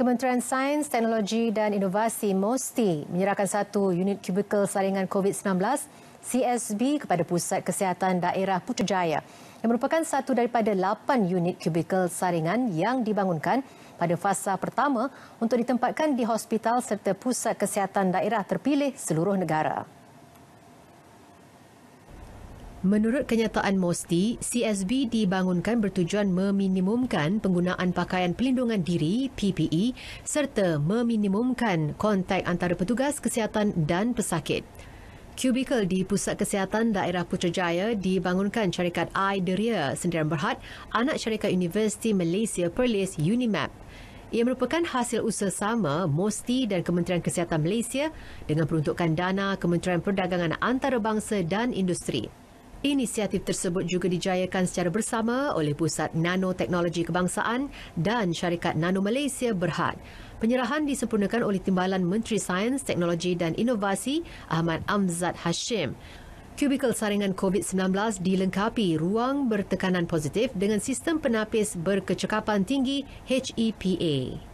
Kementerian Sains, Teknologi dan Inovasi MOSTI menyerahkan satu unit kubikel saringan COVID-19 CSB kepada Pusat Kesihatan Daerah Putrajaya yang merupakan satu daripada lapan unit kubikel saringan yang dibangunkan pada fasa pertama untuk ditempatkan di hospital serta pusat kesihatan daerah terpilih seluruh negara. Menurut kenyataan Mosti, CSB dibangunkan bertujuan meminimumkan penggunaan pakaian pelindungan diri PPE serta meminimumkan kontak antara petugas kesihatan dan pesakit. Kubikel di Pusat Kesihatan Daerah Putrajaya dibangunkan syarikat iDeria Sendirian Berhad, anak syarikat Universiti Malaysia Perlis UNIMAP. Ia merupakan hasil usaha sama MOSTI dan Kementerian Kesihatan Malaysia dengan peruntukan dana Kementerian Perdagangan Antarabangsa dan Industri. Inisiatif tersebut juga dijayakan secara bersama oleh Pusat Nanoteknologi Kebangsaan dan Syarikat Nano Malaysia Berhad. Penyerahan disempurnakan oleh Timbalan Menteri Sains, Teknologi dan Inovasi Ahmad Amzad Hashim. Kubikel saringan COVID-19 dilengkapi ruang bertekanan positif dengan sistem penapis berkecekapan tinggi HEPA.